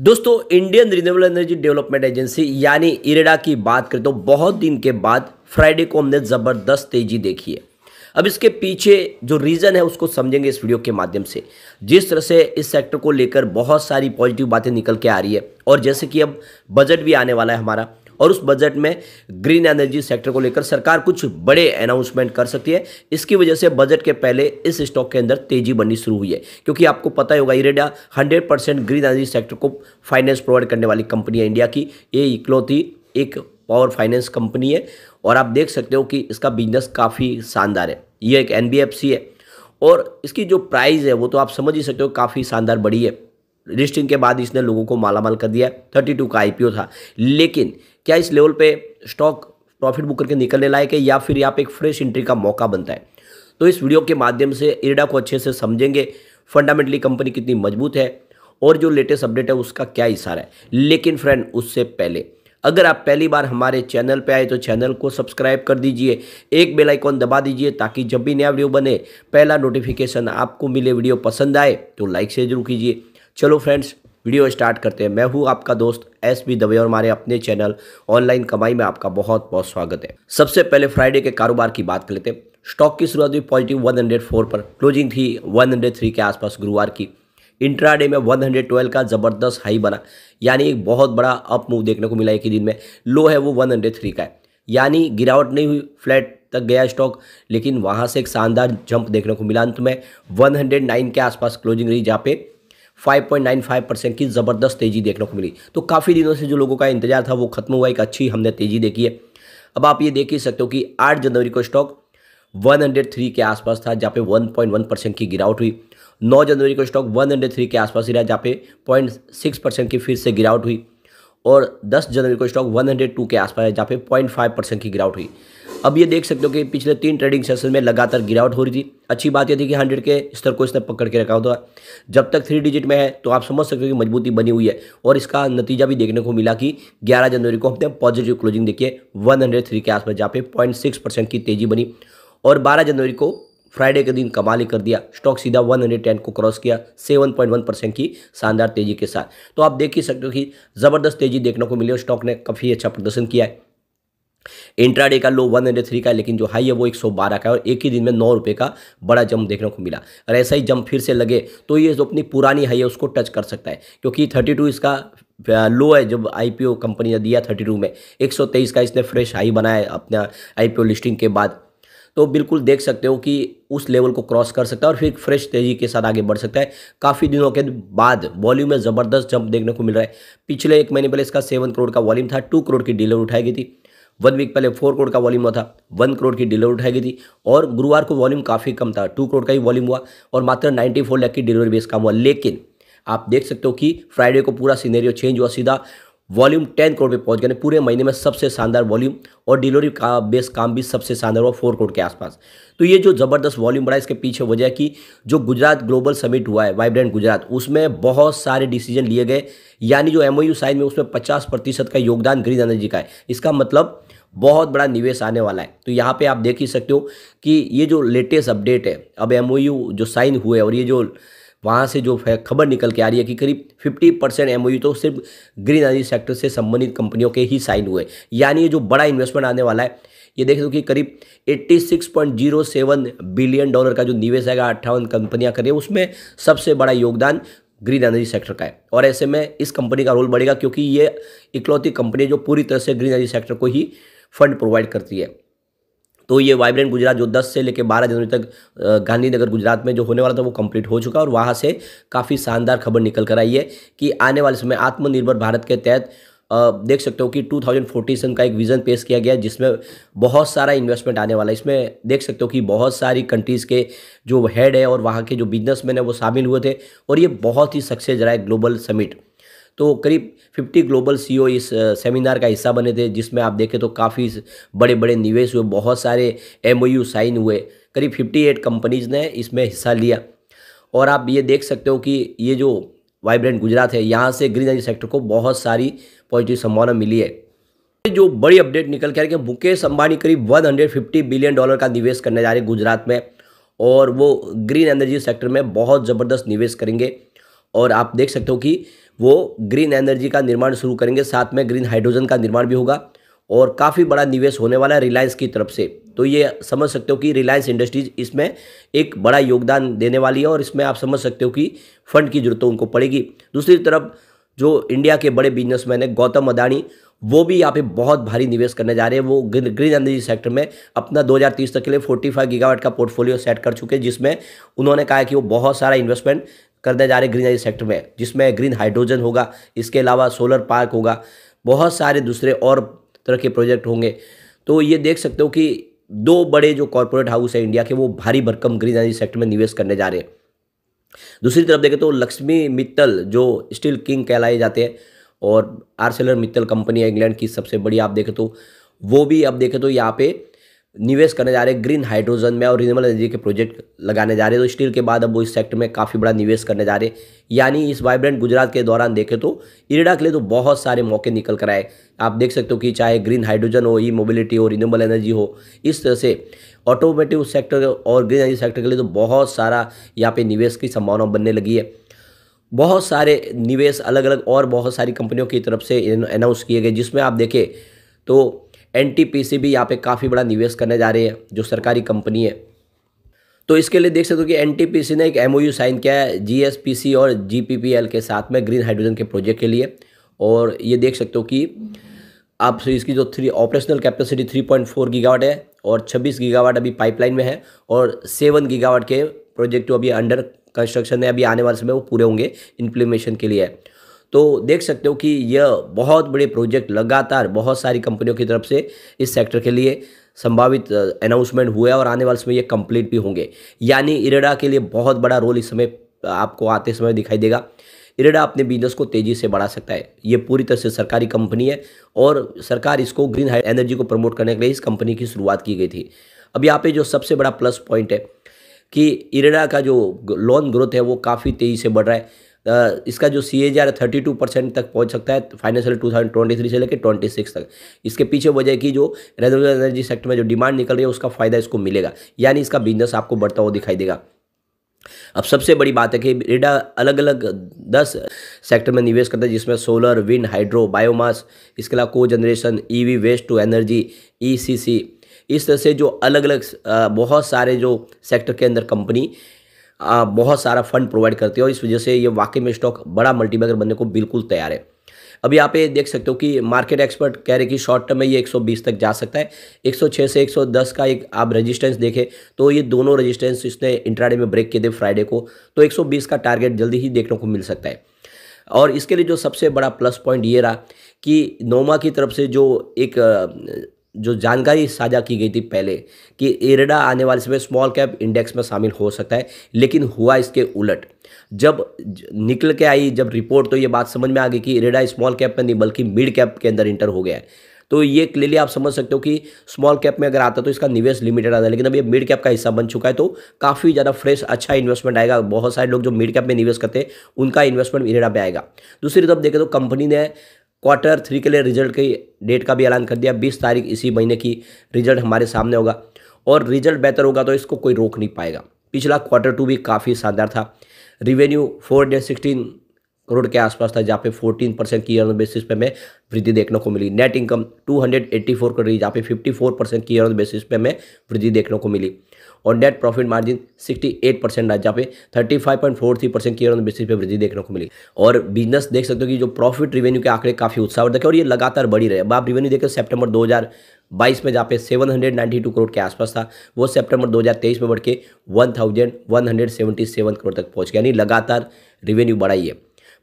दोस्तों Indian renewable energy development agency यानी इरेडा की बात करें तो बहुत दिन के बाद फ्राइडे को हमने ज़बरदस्त तेजी देखी है अब इसके पीछे जो रीज़न है उसको समझेंगे इस वीडियो के माध्यम से जिस तरह से इस सेक्टर को लेकर बहुत सारी पॉजिटिव बातें निकल के आ रही है और जैसे कि अब बजट भी आने वाला है हमारा और उस बजट में ग्रीन एनर्जी सेक्टर को लेकर सरकार कुछ बड़े अनाउंसमेंट कर सकती है इसकी वजह से बजट के पहले इस स्टॉक के अंदर तेजी बननी शुरू हुई है क्योंकि आपको पता ही होगा IREDA hundred green energy sector को फाइनेंस प्रोवाइड करने वाली कंपनी है इंडिया की ये इकलौती एक पावर फाइनेंस कंपनी है और आप देख सकते हो कि इसका बिजनेस काफ़ी शानदार है ये एक एन है और इसकी जो प्राइस है वो तो आप समझ ही सकते हो काफ़ी शानदार बड़ी है लिस्टिंग के बाद इसने लोगों को मालामाल कर दिया थर्टी टू का आईपीओ था लेकिन क्या इस लेवल पे स्टॉक प्रॉफिट बुक करके निकलने लायक है या फिर यहाँ पे एक फ्रेश एंट्री का मौका बनता है तो इस वीडियो के माध्यम से इरेडा को अच्छे से समझेंगे फंडामेंटली कंपनी कितनी मजबूत है और जो लेटेस्ट अपडेट है उसका क्या इशारा है लेकिन फ्रेंड उससे पहले अगर आप पहली बार हमारे चैनल पे आए तो चैनल को सब्सक्राइब कर दीजिए एक बेल आइकॉन दबा दीजिए ताकि जब भी नया वीडियो बने पहला नोटिफिकेशन आपको मिले वीडियो पसंद आए तो लाइक से जरूर कीजिए चलो फ्रेंड्स वीडियो स्टार्ट करते हैं मैं हूं आपका दोस्त एस बी दवे और हमारे अपने चैनल ऑनलाइन कमाई में आपका बहुत बहुत स्वागत है सबसे पहले फ्राइडे के कारोबार की बात कर लेते हैं स्टॉक की शुरुआत हुई पॉजिटिव 104 पर क्लोजिंग थी 103 के आसपास गुरुवार की इंट्राडे में 112 का ज़बरदस्त हाई बना यानी एक बहुत बड़ा अप मूव देखने को मिला एक ही दिन में लो है वो वन का है यानी गिरावट नहीं हुई फ्लैट तक गया स्टॉक लेकिन वहाँ से एक शानदार जंप देखने को मिला अंत में वन के आसपास क्लोजिंग रही जहाँ पे 5.95 परसेंट की ज़बरदस्त तेज़ी देखने को मिली तो काफ़ी दिनों से जो लोगों का इंतजार था वो खत्म हुआ एक अच्छी हमने तेज़ी देखी है अब आप ये देख ही सकते हो कि 8 जनवरी को स्टॉक 103 के आसपास था जहाँ पे 1.1 परसेंट की गिरावट हुई 9 जनवरी को स्टॉक 103 के आसपास ही रहा जहाँ पे 0.6 परसेंट की फिर से गिरावट हुई और 10 जनवरी को स्टॉक 102 के आसपास है जहाँ पे 0.5 परसेंट की गिरावट हुई अब ये देख सकते हो कि पिछले तीन ट्रेडिंग सेशन में लगातार गिरावट हो रही थी अच्छी बात यह थी कि हंड्रेड के स्तर को इसने पकड़ के रखा होता जब तक थ्री डिजिट में है तो आप समझ सकते हो कि मजबूती बनी हुई है और इसका नतीजा भी देखने को मिला कि ग्यारह जनवरी को हमने पॉजिटिव क्लोजिंग देखिए वन के आसपास जहाँ पे पॉइंट परसेंट की तेजी बनी और बारह जनवरी को फ्राइडे के दिन कमाल ही कर दिया स्टॉक सीधा 110 को क्रॉस किया 7.1 परसेंट की शानदार तेजी के साथ तो आप देख ही सकते हो कि ज़बरदस्त तेजी देखने को मिली और स्टॉक ने काफ़ी अच्छा प्रदर्शन किया है इंट्राडे का लो 103 का है लेकिन जो हाई है वो 112 का है और एक ही दिन में नौ रुपये का बड़ा जंप देखने को मिला और ऐसा ही जंप फिर से लगे तो ये जो अपनी पुरानी हाई है उसको टच कर सकता है क्योंकि 32 इसका लो है जब आईपीओ कंपनी ने दिया 32 में 123 का इसने फ्रेश हाई बनाया अपना आईपीओ लिस्टिंग के बाद तो बिल्कुल देख सकते हो कि उस लेवल को क्रॉस कर सकता है और फिर फ्रेश तेजी के साथ आगे बढ़ सकता है काफ़ी दिनों के बाद वॉल्यूम में ज़बरदस्त जंप देखने को मिल रहा है पिछले एक महीने पहले इसका सेवन करोड़ का वॉल्यूम था टू करोड़ की डीलर उठाई गई थी वन वीक पहले फोर करोड़ का वॉल्यूम हुआ था वन करोड़ की डीलर उठाई गई थी और गुरुवार को वॉल्यूम काफ़ी कम था टू करोड़ का ही वॉल्यूम हुआ और मात्र नाइन्टी फोर की डिलीवरी भी इसका हुआ लेकिन आप देख सकते हो कि फ्राइडे को पूरा सीनेरियो चेंज हुआ सीधा वॉल्यूम टेन करोड़ पे पहुंच गए पूरे महीने में सबसे शानदार वॉल्यूम और डिलीवरी का बेस काम भी सबसे शानदार हुआ फोर करोड़ के आसपास तो ये जो ज़बरदस्त वॉल्यूम बढ़ा इसके पीछे वजह कि जो गुजरात ग्लोबल समिट हुआ है वाइब्रेंट गुजरात उसमें बहुत सारे डिसीजन लिए गए यानी जो एम साइन में उसमें पचास प्रतिशत का योगदान ग्रीन एनर्जी का है इसका मतलब बहुत बड़ा निवेश आने वाला है तो यहाँ पर आप देख ही सकते हो कि ये जो लेटेस्ट अपडेट है अब एम जो साइन हुए और ये जो वहाँ से जो खबर निकल के आ रही है कि करीब 50 परसेंट एम तो सिर्फ ग्रीन एनर्जी सेक्टर से संबंधित कंपनियों के ही साइन हुए यानी ये जो बड़ा इन्वेस्टमेंट आने वाला है ये देख लो कि करीब 86.07 बिलियन डॉलर का जो निवेश है अट्ठावन कंपनियां करें उसमें सबसे बड़ा योगदान ग्रीन एनर्जी सेक्टर का है और ऐसे में इस कंपनी का रोल बढ़ेगा क्योंकि ये इकलौती कंपनी जो पूरी तरह से ग्रीन एनर्जी सेक्टर को ही फंड प्रोवाइड करती है तो ये वाइब्रेंट गुजरात जो 10 से लेकर 12 जनवरी तक गांधीनगर गुजरात में जो होने वाला था वो कंप्लीट हो चुका और वहाँ से काफ़ी शानदार खबर निकल कर आई है कि आने वाले समय आत्मनिर्भर भारत के तहत देख सकते हो कि 2047 का एक विज़न पेश किया गया जिसमें बहुत सारा इन्वेस्टमेंट आने वाला है इसमें देख सकते हो कि बहुत सारी कंट्रीज़ के जो हेड है और वहाँ के जो बिजनेसमैन है वो शामिल हुए थे और ये बहुत ही सक्सेस रहा है ग्लोबल समिट तो करीब 50 ग्लोबल सीईओ इस सेमिनार का हिस्सा बने थे जिसमें आप देखें तो काफ़ी बड़े बड़े निवेश हुए बहुत सारे एमओयू साइन हुए करीब 58 कंपनीज ने इसमें हिस्सा लिया और आप ये देख सकते हो कि ये जो वाइब्रेंट गुजरात है यहाँ से ग्रीन एनर्जी सेक्टर को बहुत सारी पॉजिटिव संभावना मिली है जो बड़ी अपडेट निकल के आ रही है मुकेश अंबानी करीब 150 बिलियन डॉलर का निवेश करने जा रहे हैं गुजरात में और वो ग्रीन एनर्जी सेक्टर में बहुत ज़बरदस्त निवेश करेंगे और आप देख सकते हो कि वो ग्रीन एनर्जी का निर्माण शुरू करेंगे साथ में ग्रीन हाइड्रोजन का निर्माण भी होगा और काफ़ी बड़ा निवेश होने वाला है रिलायंस की तरफ से तो ये समझ सकते हो कि रिलायंस इंडस्ट्रीज इसमें एक बड़ा योगदान देने वाली है और इसमें आप समझ सकते हो कि फंड की जरूरत उनको पड़ेगी दूसरी तरफ जो इंडिया के बड़े बिजनेसमैन है गौतम अदानी वो भी यहाँ पे बहुत भारी निवेश करने जा रहे हैं वो ग्रीन एनर्जी सेक्टर में अपना 2030 तक के लिए 45 गीगावाट का पोर्टफोलियो सेट कर चुके हैं जिसमें उन्होंने कहा है कि वो बहुत सारा इन्वेस्टमेंट कर दिया जा रहा है एनर्जी सेक्टर में जिसमें ग्रीन हाइड्रोजन होगा इसके अलावा सोलर पार्क होगा बहुत सारे दूसरे और तरह के प्रोजेक्ट होंगे तो ये देख सकते हो कि दो बड़े जो कॉरपोरेट हाउस है इंडिया के वो भारी भरकम ग्रीन एनर्जी सेक्टर में निवेश करने जा रहे हैं दूसरी तरफ देखें तो लक्ष्मी मित्तल जो स्टील किंग कहलाए जाते हैं और आर्सेलर मित्तल कंपनी है इंग्लैंड की सबसे बड़ी आप देखें तो वो भी अब देखें तो यहाँ पे निवेश करने जा रहे हैं ग्रीन हाइड्रोजन में और रिन्यूबल एनर्जी के प्रोजेक्ट लगाने जा रहे हैं तो स्टील के बाद अब वो इस सेक्टर में काफ़ी बड़ा निवेश करने जा रहे हैं यानी इस वाइब्रेंट गुजरात के दौरान देखें तो इरेडा के लिए तो बहुत सारे मौके निकल कर आए आप देख सकते हो कि चाहे ग्रीन हाइड्रोजन हो ई मोबिलिटी हो रिन्यूबल एनर्जी हो इस तरह से ऑटोमेटिव सेक्टर और ग्रीन एनर्जी सेक्टर के लिए तो बहुत सारा यहाँ पर निवेश की संभावना बनने लगी है बहुत सारे निवेश अलग अलग और बहुत सारी कंपनियों की तरफ से अनाउंस किए गए जिसमें आप देखें तो एन भी यहाँ पे काफ़ी बड़ा निवेश करने जा रही है जो सरकारी कंपनी है तो इसके लिए देख सकते हो कि एन ने एक एम साइन किया है जी और जी के साथ में ग्रीन हाइड्रोजन के प्रोजेक्ट के लिए और ये देख सकते हो कि आप इसकी जो थ्री ऑपरेशनल कैपेसिटी 3.4 गीगावाट है और 26 गीगावाट अभी पाइपलाइन में है और सेवन गीगावाट के प्रोजेक्ट जो अभी अंडर कंस्ट्रक्शन है अभी आने वाले समय वो पूरे होंगे इंप्लीमेशन के लिए है तो देख सकते हो कि यह बहुत बड़े प्रोजेक्ट लगातार बहुत सारी कंपनियों की तरफ से इस सेक्टर के लिए संभावित अनाउंसमेंट हुए और आने वाले समय ये कंप्लीट भी होंगे यानी इरेडा के लिए बहुत बड़ा रोल इस समय आपको आते समय दिखाई देगा इरेडा अपने बिजनेस को तेजी से बढ़ा सकता है ये पूरी तरह से सरकारी कंपनी है और सरकार इसको ग्रीन एनर्जी को प्रमोट करने के लिए इस कंपनी की शुरुआत की गई थी अब यहाँ पे जो सबसे बड़ा प्लस पॉइंट है कि इरेडा का जो लोन ग्रोथ है वो काफ़ी तेज़ी से बढ़ रहा है इसका जो C AG R thirty two percent तक पहुंच सकता है financial two thousand twenty three से लेकर ट्वेंटी सिक्स तक इसके पीछे वजह की जो रेन्यूएबल एनर्जी सेक्टर में जो डिमांड निकल रही है उसका फायदा इसको मिलेगा यानी इसका बिजनेस आपको बढ़ता हुआ दिखाई देगा अब सबसे बड़ी बात है कि रेडा अलग अलग दस सेक्टर में निवेश करता है जिसमें सोलर विंड हाइड्रो बायोमास इसके अलावा cogeneration EV waste to energy ईसीसी इस तरह से जो अलग अलग बहुत सारे जो सेक्टर के अंदर कंपनी बहुत सारा फंड प्रोवाइड करती है और इस वजह से ये वाकई में स्टॉक बड़ा मल्टीबैगर बनने को बिल्कुल तैयार है अभी आप ये देख सकते हो कि मार्केट एक्सपर्ट कह रहे कि शॉर्ट टर्म में ये 120 तक जा सकता है 106 से 110 का एक आप रेजिस्टेंस देखें तो ये दोनों रेजिस्टेंस इसने इंट्राडे में ब्रेक किए थे फ्राइडे को तो 120 का टारगेट जल्दी ही देखने को मिल सकता है और इसके लिए जो सबसे बड़ा प्लस पॉइंट ये रहा कि नोमा की तरफ से जो एक जो जानकारी साझा की गई थी पहले कि इरेडा आने वाले समय स्मॉल कैप इंडेक्स में शामिल हो सकता है लेकिन हुआ इसके उलट जब निकल के आई जब रिपोर्ट तो ये बात समझ में आ गई कि इरेडा स्मॉल कैप में नहीं बल्कि मिड कैप के अंदर इंटर हो गया है तो ये क्लियरली आप समझ सकते हो कि स्मॉल कैप में अगर आता तो इसका निवेश लिमिटेड आता है लेकिन अब ये मिड कैप का हिस्सा बन चुका है तो काफ़ी ज़्यादा फ्रेश अच्छा इन्वेस्टमेंट आएगा बहुत सारे लोग जो मिड कैप में निवेश करते हैं उनका इन्वेस्टमेंट इरेडा पे आएगा दूसरी तरफ देखें तो कंपनी ने क्वार्टर थ्री के लिए रिजल्ट की डेट का भी ऐलान कर दिया बीस तारीख इसी महीने की रिजल्ट हमारे सामने होगा और रिजल्ट बेहतर होगा तो इसको कोई रोक नहीं पाएगा पिछला क्वार्टर टू भी काफ़ी शानदार था revenue four hundred sixteen crore के आसपास था जहाँ पे 14 परसेंट की ईयर बेसिस पे हमें वृद्धि देखने को मिली नेट इनकम 284 करोड़ जहाँ पे 54 परसेंट की ईयर बेसिस पे हमें वृद्धि देखने को मिली और नेट प्रॉफिट मार्जिन 68 परसेंट रहा जहाँ पे thirty five point four three percent की बेसिस पे वृद्धि देखने को मिली और बिजनेस देख सकते हो कि जो प्रॉफिट रेवेन्यू के आंकड़े काफी उत्साहवर्धक है और ये लगातार बढ़ी रहे अब आप रेवेन्यू देखें सेप्टेम्बर दो बाईस में जहाँ पे 792 करोड़ के आसपास था वो सितंबर 2023 में बढ़ के 1177 करोड़ तक पहुँच गया यानी लगातार रिवेन्यू बढ़ाई है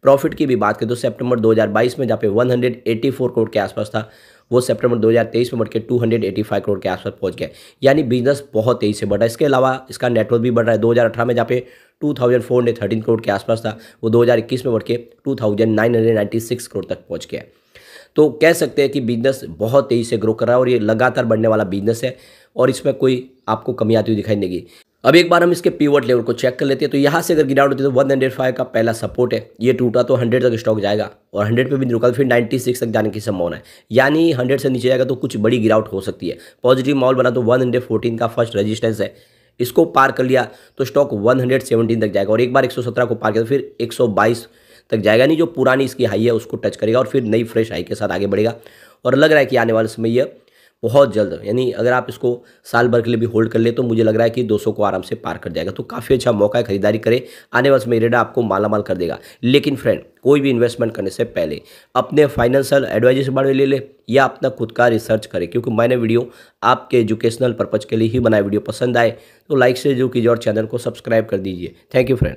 प्रॉफिट की भी बात करें तो सितंबर 2022 में जहाँ पे 184 करोड़ के आसपास था वो हज़ार 2023 में बढ़ के 285 करोड़ के आसपास पहुंच गया यानी बिजनेस बहुत तेज़ी से बढ़ रहा है इसके अलावा इसका नेटवर्क भी बढ़ रहा है अठारह में जहाँ पे थर्टीन करोड़ के आसपास था वो इक्कीस में बढ़ के सिक्स करोड़ तक पहुँच गया तो कह सकते हैं कि बिजनेस बहुत तेज़ी से ग्रो कर रहा है और ये लगातार बढ़ने वाला बिजनेस है और इसमें कोई आपको कमी आती हुई दिखाई नहीं देगी अब एक बार हम इसके पीवर्ट लेवल को चेक कर लेते हैं तो यहाँ से अगर गिरावट होती है तो वन हंड्रेड फाइव का पहला सपोर्ट है ये टूटा तो हंड्रेड तक स्टॉक जाएगा और हंड्रेड पे भी नहीं रुका तो फिर नाइन्टी सिक्स तक जाने की संभावना है यानी हंड्रेड से नीचे जाएगा तो कुछ बड़ी गिरावट हो सकती है पॉजिटिव माहौल बना तो वन हंड्रेड फोर्टीन का फर्स्ट रजिस्टेंस है इसको पार कर लिया तो स्टॉक वन हंड्रेड तक जाएगा और एक बार एक सौ सत्रह को पार किया तो फिर एक सौ बाईस तक जाएगा नहीं जो पुरानी इसकी हाई है उसको टच करेगा और फिर नई फ्रेश हाई के साथ आगे बढ़ेगा और लग रहा है कि आने वाले समय यह बहुत जल्द यानी अगर आप इसको साल भर के लिए भी होल्ड कर ले तो मुझे लग रहा है कि 200 को आराम से पार कर जाएगा तो काफ़ी अच्छा मौका है खरीदारी करें आने वाले समय रेडा आपको माला माल कर देगा लेकिन फ्रेंड कोई भी इन्वेस्टमेंट करने से पहले अपने फाइनेंशियल एडवाइजर से बारे ले ले या अपना खुद का रिसर्च करें क्योंकि मैंने वीडियो आपके एजुकेशनल पर्पज़ के लिए ही बनाया वीडियो पसंद आए तो लाइक से जो कीजिए और चैनल को सब्सक्राइब कर दीजिए थैंक यू फ्रेंड